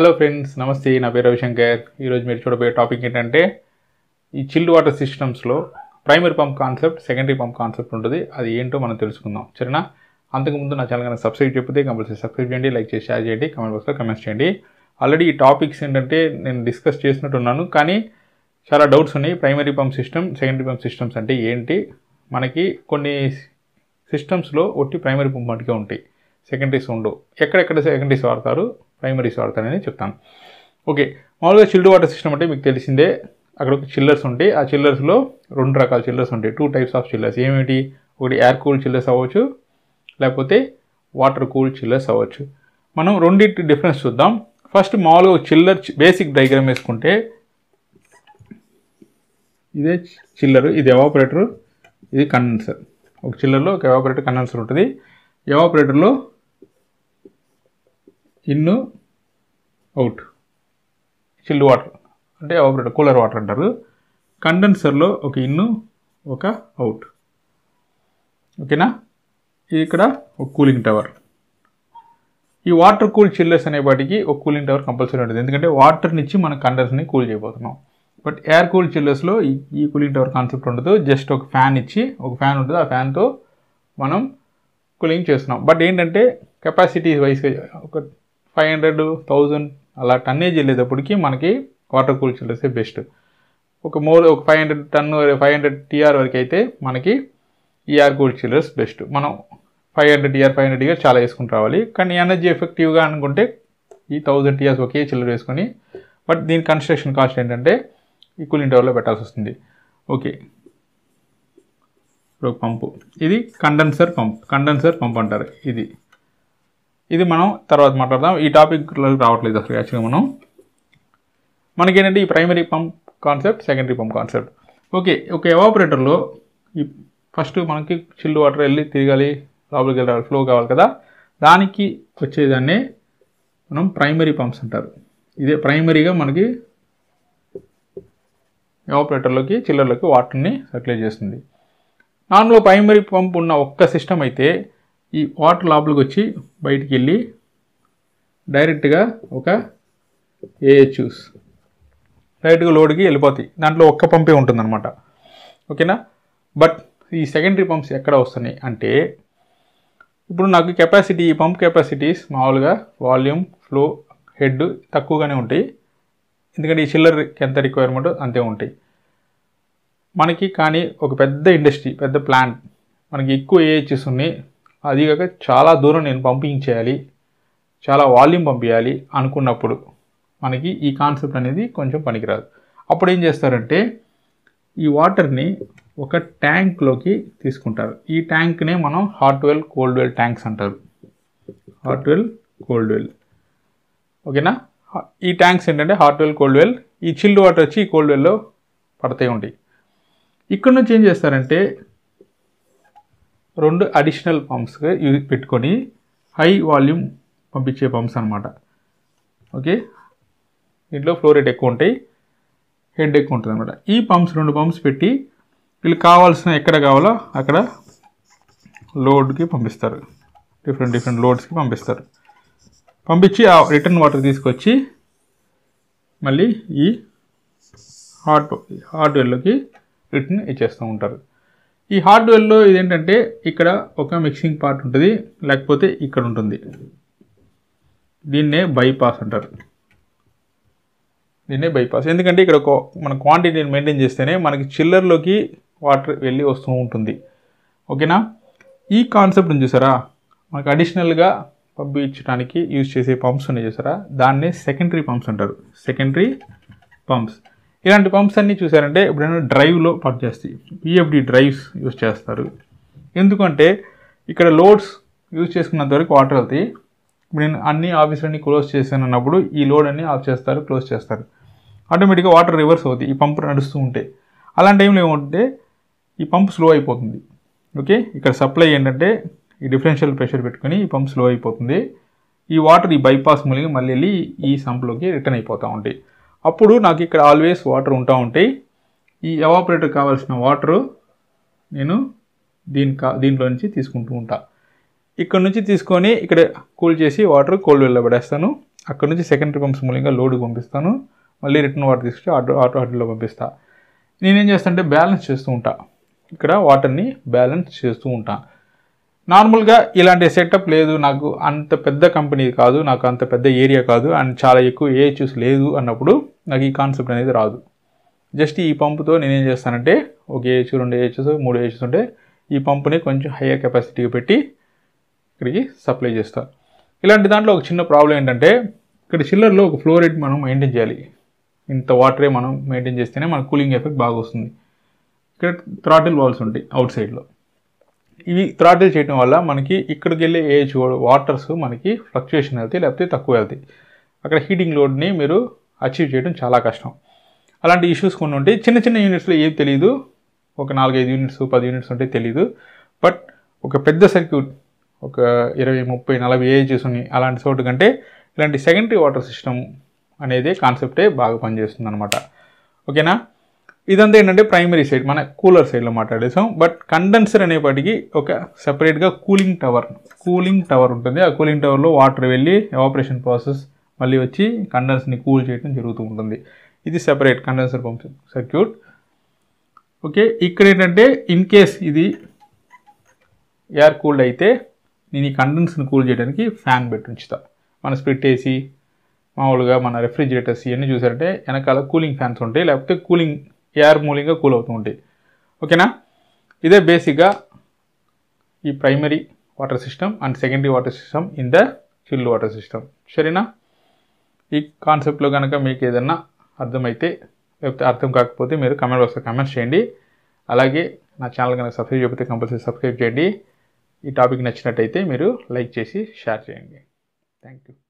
hello friends నమస్తే నా పేరు రవిశంకర్ ఈరోజు మీరు చూడబోయే టాపిక్ ఏంటంటే ఈ చిల్డ్ వాటర్ సిస్టమ్స్లో primary pump concept secondary pump concept ఉంటుంది అది ఏంటో మనం తెలుసుకుందాం సరేనా అంతకుముందు నా ఛానల్ కనుక సబ్స్క్రైబ్ చెప్తే కంపల్సరీ సబ్స్క్రైబ్ చేయండి లైక్ చేసి షేర్ చేయండి కమెంట్ బాక్స్లో కమెంట్స్ చేయండి ఆల్రెడీ ఈ టాపిక్స్ ఏంటంటే నేను డిస్కస్ చేసినట్టున్నాను కానీ చాలా డౌట్స్ ఉన్నాయి primary pump system secondary pump systems అంటే ఏంటి మనకి కొన్ని సిస్టమ్స్లో ఒట్టి ప్రైమరీ పంప్ మటుకే ఉంటాయి సెకండరీస్ ఉండవు ఎక్కడెక్కడ సెకండరీస్ వాడతారు ప్రైమరీస్ వాడతానని చెప్తాను ఓకే మామూలుగా చిల్డ్ వాటర్ సిస్టమ్ అంటే మీకు తెలిసిందే అక్కడ ఒక చిల్లర్స్ ఉంటాయి ఆ చిల్లర్స్లో రెండు రకాల చిల్లర్స్ ఉంటాయి టూ టైప్స్ ఆఫ్ చిల్లర్స్ ఏమిటి ఒకటి ఎయిర్ కూల్ చిల్లర్స్ అవ్వచ్చు లేకపోతే వాటర్ కూల్ చిల్లర్స్ అవ్వచ్చు మనం రెండింటి డిఫరెన్స్ చూద్దాం ఫస్ట్ మామూలుగా చిల్లర్ బేసిక్ డైగ్రామ్ వేసుకుంటే ఇదే చిల్లరు ఇది ఎవాపరేటర్ ఇది కండెన్సర్ ఒక చిల్లర్లో ఒక ఎవాపరేటర్ కండెన్సర్ ఉంటుంది ఎవాపరేటర్లో ఇన్ అవుట్ చిల్డ్ వాటర్ అంటే ఎవాపరేటర్ కూలర్ వాటర్ అంటారు కండెన్సర్లో ఒక ఇన్ను ఒక అవుట్ ఓకేనా ఇక్కడ ఒక కూలింగ్ టవర్ ఈ వాటర్ కూల్ చిల్లర్స్ అనేపాటికి ఒక కూలింగ్ టవర్ కంపల్సరీ ఉంటుంది ఎందుకంటే వాటర్ నుంచి మనం కండెన్సర్ని కూల్ చేయబోతున్నాం బట్ ఎయిర్ కూల్ చిల్లర్స్లో ఈ కూలింగ్ టవర్ కాన్సెప్ట్ ఉండదు జస్ట్ ఒక ఫ్యాన్ ఇచ్చి ఒక ఫ్యాన్ ఉంటుంది ఆ ఫ్యాన్తో మనం కూలింగ్ చేస్తున్నాం బట్ ఏంటంటే కెపాసిటీ వైస్ ఒక ఫైవ్ హండ్రెడ్ థౌజండ్ అలా టన్నేజ్ వెళ్ళేటప్పటికి మనకి వాటర్ కూల్ చిల్లర్సే బెస్ట్ ఒక మోర్ ఒక five hundred ton five hundred TR వరకు అయితే మనకి air e cool chillers best మనం ఫైవ్ హండ్రెడ్ ఇయర్ e ఫైవ్ హండ్రెడ్ ఇయర్ e చాలా వేసుకుని రావాలి కానీ ఎనర్జీ ఎఫెక్టివ్గా అనుకుంటే ఈ థౌజండ్ టీఆర్స్ ఒకే చిల్లర వేసుకొని బట్ దీని కన్స్ట్రక్షన్ కాస్ట్ ఏంటంటే ఈ కూలింగ్ టవర్లో పెట్టాల్సి వస్తుంది ఓకే ఇప్పుడు పంపు ఇది కండెన్సర్ పంప్ కండెన్సర్ పంప్ అంటారు ఇది ఇది మనం తర్వాత మాట్లాడదాం ఈ టాపిక్లో రావట్లేదు అసలు యాక్చువల్గా మనం మనకేంటంటే ఈ primary pump concept secondary pump concept okay ఒక ఎవాపరేటర్లో ఈ ఫస్ట్ మనకి చిల్లు వాటర్ వెళ్ళి తిరగాలి లోపలికి వెళ్ళాలి ఫ్లో కావాలి కదా దానికి వచ్చేదాన్ని మనం ప్రైమరీ పంప్స్ అంటారు ఇదే ప్రైమరీగా మనకి ఎవాపరేటర్లోకి చిల్లర్లోకి వాటర్ని సప్లై చేస్తుంది నార్మల్గా ప్రైమరీ పంప్ ఉన్న ఒక్క సిస్టమ్ అయితే ఈ వాటర్ లోపలికి వచ్చి బయటికి వెళ్ళి డైరెక్ట్గా ఒక ఏహెచ్యూస్ డైరెక్ట్గా లోడ్కి వెళ్ళిపోతాయి దాంట్లో ఒక్క పంపే ఉంటుందన్నమాట ఓకేనా బట్ ఈ సెకండరీ పంప్స్ ఎక్కడ వస్తున్నాయి అంటే ఇప్పుడు నాకు కెపాసిటీ ఈ పంప్ కెపాసిటీస్ మామూలుగా వాల్యూమ్ ఫ్లో హెడ్ తక్కువగానే ఉంటాయి ఎందుకంటే ఈ చిల్లర్ ఎంత రిక్వైర్మెంట్ అంతే ఉంటాయి మనకి కానీ ఒక పెద్ద ఇండస్ట్రీ పెద్ద ప్లాంట్ మనకి ఎక్కువ ఏహెచ్ఎస్ ఉన్నాయి అది కాక చాలా దూరం నేను పంపింగ్ చేయాలి చాలా వాల్యూమ్ పంపించాలి అనుకున్నప్పుడు మనకి ఈ కాన్సెప్ట్ అనేది కొంచెం పనికిరాదు అప్పుడు ఏం చేస్తారంటే ఈ వాటర్ని ఒక ట్యాంక్లోకి తీసుకుంటారు ఈ ట్యాంక్నే మనం hot well cold well tanks అంటారు హాట్ వెల్ కోల్డ్ వెల్ ఓకేనా ఈ ట్యాంక్స్ ఏంటంటే హాట్ వెల్ కోల్డ్ వెల్ ఈ చిల్డ్ వాటర్ వచ్చి ఈ కోల్డ్ వెల్లో పడతాయి ఉంటాయి ఇక్కడ నుంచి ఏం చేస్తారంటే రెండు అడిషనల్ పంప్స్ పెట్టుకొని హై వాల్యూమ్ పంపించే పంప్స్ అనమాట ఓకే దీంట్లో ఫ్లో రేట్ ఎక్కువ ఉంటాయి హెడ్ ఎక్కువ ఉంటుంది అనమాట ఈ పంప్స్ రెండు పంప్స్ పెట్టి వీళ్ళు కావాల్సిన ఎక్కడ కావాలో అక్కడ లోడ్కి పంపిస్తారు డిఫరెంట్ డిఫరెంట్ లోడ్స్కి పంపిస్తారు పంపించి ఆ రిటర్న్ వాటర్ తీసుకొచ్చి మళ్ళీ ఈ హార్డ్ హార్డ్వేర్లోకి రిటర్న్ ఇచ్చేస్తూ ఉంటారు ఈ హార్డ్వేర్లో ఇదేంటంటే ఇక్కడ ఒక మిక్సింగ్ పార్ట్ ఉంటుంది లేకపోతే ఇక్కడ ఉంటుంది దీన్నే బైపాస్ అంటారు దీన్నే బైపాస్ ఎందుకంటే ఇక్కడ మన క్వాంటిటీని మెయింటైన్ చేస్తేనే మనకి చిల్లర్లోకి వాటర్ వెళ్ళి వస్తూ ఉంటుంది ఓకేనా ఈ కాన్సెప్ట్ని చూసారా మనకు అడిషనల్గా పంపించడానికి యూజ్ చేసే పంప్స్ ఉన్నాయి చూసారా దాన్నే సెకండరీ పంప్స్ అంటారు సెకండరీ పంప్స్ ఇలాంటి పంప్స్ అన్నీ చూసారంటే ఎప్పుడైనా డ్రైవ్లో పనిచేస్తాయి పిఎఫ్డి డ్రైవ్స్ యూజ్ చేస్తారు ఎందుకంటే ఇక్కడ లోడ్స్ యూజ్ చేసుకున్నంత వరకు వాటర్ వెళ్తాయి ఇప్పుడు నేను అన్ని ఆఫీసులన్నీ క్లోజ్ చేశాను అన్నప్పుడు ఈ లోడ్ అన్ని ఆఫ్ చేస్తారు క్లోజ్ చేస్తారు ఆటోమేటిక్గా వాటర్ రివర్స్ అవుతాయి ఈ పంప్ నడుస్తూ ఉంటే అలాంటి టైంలో ఏమంటే ఈ పంప్ స్లో అయిపోతుంది ఓకే ఇక్కడ సప్లై ఏంటంటే ఈ డిఫరెన్షియల్ ప్రెషర్ పెట్టుకుని ఈ పంప్ స్లో అయిపోతుంది ఈ వాటర్ ఈ బైపాస్ మూలంగా మళ్ళీ వెళ్ళి ఈ సంప్లోకి రిటర్న్ అయిపోతూ ఉంటాయి అప్పుడు నాకు ఇక్కడ ఆల్వేస్ వాటర్ ఉంటూ ఉంటాయి ఈ ఎవాపరేటర్ కావాల్సిన వాటరు నేను దీని కా దీంట్లో నుంచి తీసుకుంటూ ఉంటా ఇక్కడ నుంచి తీసుకొని ఇక్కడ కూల్ చేసి వాటర్ కోల్డ్ వెళ్ళ పడేస్తాను అక్కడ నుంచి సెకండరీ పంప్స్ మూలంగా లోడ్ పంపిస్తాను మళ్ళీ రిటర్న్ వాటర్ తీసుకొచ్చి ఆటో ఆటో ఆటోలో పంపిస్తా నేనేం చేస్తానంటే బ్యాలెన్స్ చేస్తూ ఉంటా ఇక్కడ వాటర్ని బ్యాలెన్స్ చేస్తూ ఉంటా నార్మల్గా ఇలాంటి సెటప్ లేదు నాకు అంత పెద్ద కంపెనీ కాదు నాకు అంత పెద్ద ఏరియా కాదు అండ్ చాలా ఎక్కువ ఏ ఇష్యూస్ లేదు అన్నప్పుడు నాకు ఈ కాన్సెప్ట్ అనేది రాదు జస్ట్ ఈ పంపుతో నేనేం చేస్తానంటే ఒక ఏహెచ్ రెండు ఏహెచ్ఎస్ మూడు ఏహెచ్ఎస్ ఉంటే ఈ పంపుని కొంచెం హయ్యర్ కెపాసిటీకి పెట్టి ఇక్కడికి సప్లై చేస్తాను ఇలాంటి దాంట్లో ఒక చిన్న ప్రాబ్లం ఏంటంటే ఇక్కడ చిల్లర్లో ఒక ఫ్లో రేట్ మనం మెయింటైన్ చేయాలి ఇంత వాటరే మనం మెయింటైన్ చేస్తేనే మన కూలింగ్ ఎఫెక్ట్ బాగా వస్తుంది ఇక్కడ థ్రాటిల్ వాల్స్ ఉంటాయి అవుట్ సైడ్లో ఇవి థ్రాటిల్ చేయడం వల్ల మనకి ఇక్కడికి వెళ్ళే ఏజ్ వాటర్స్ మనకి ఫ్లక్చుయేషన్ వెళ్తాయి లేకపోతే తక్కువ వెళ్తాయి అక్కడ హీటింగ్ లోడ్ని మీరు అచీవ్ చేయడం చాలా కష్టం అలాంటి ఇష్యూస్ కొన్ని ఉంటాయి చిన్న చిన్న యూనిట్స్లో ఏం తెలియదు ఒక నాలుగైదు యూనిట్స్ పది యూనిట్స్ ఉంటే తెలియదు బట్ ఒక పెద్ద సర్క్యూట్ ఒక ఇరవై ముప్పై నలభై ఏజెస్ ఉన్నాయి అలాంటి చోటు కంటే ఇలాంటి సెకండరీ వాటర్ సిస్టమ్ అనేది కాన్సెప్టే బాగా పనిచేస్తుంది అనమాట ఓకేనా ఇదంతా ఏంటంటే ప్రైమరీ సైడ్ మన కూలర్ సైడ్లో మాట్లాడేసాం బట్ కండెన్సర్ అనేప్పటికీ ఒక సెపరేట్గా కూలింగ్ టవర్ కూలింగ్ టవర్ ఉంటుంది ఆ కూలింగ్ టవర్లో వాటర్ వెళ్ళి ఆపరేషన్ ప్రాసెస్ మళ్ళీ వచ్చి కండెన్స్ని కూల్ చేయడం జరుగుతూ ఉంటుంది ఇది separate condenser pump circuit okay ఇక్కడ ఏంటంటే ఇన్ కేస్ ఇది ఎయిర్ కూల్డ్ అయితే నేను ఈ కండెన్స్ని కూల్ చేయడానికి ఫ్యాన్ పెట్టి ఉంచుతా మన స్ప్లిట్ వేసి మామూలుగా మన రెఫ్రిజిరేటర్స్ ఇవన్నీ చూసారంటే వెనకాల కూలింగ్ ఫ్యాన్స్ ఉంటాయి లేకపోతే కూలింగ్ ఎయిర్ మూలింగ్గా కూల్ అవుతూ ఉంటాయి ఓకేనా ఇదే బేసిక్గా ఈ primary water system and secondary water system in the chill water system సరేనా ఈ కాన్సెప్ట్లో కనుక మీకు ఏదన్నా అర్థమైతే లేకపోతే అర్థం కాకపోతే మీరు కమెంట్ బాక్స్లో కమెంట్స్ చేయండి అలాగే నా ఛానల్ కనుక సబ్స్క్రైబ్ చేయకపోతే కంపల్సరీ సబ్స్క్రైబ్ చేయండి ఈ టాపిక్ నచ్చినట్టయితే మీరు లైక్ చేసి షేర్ చేయండి థ్యాంక్ యూ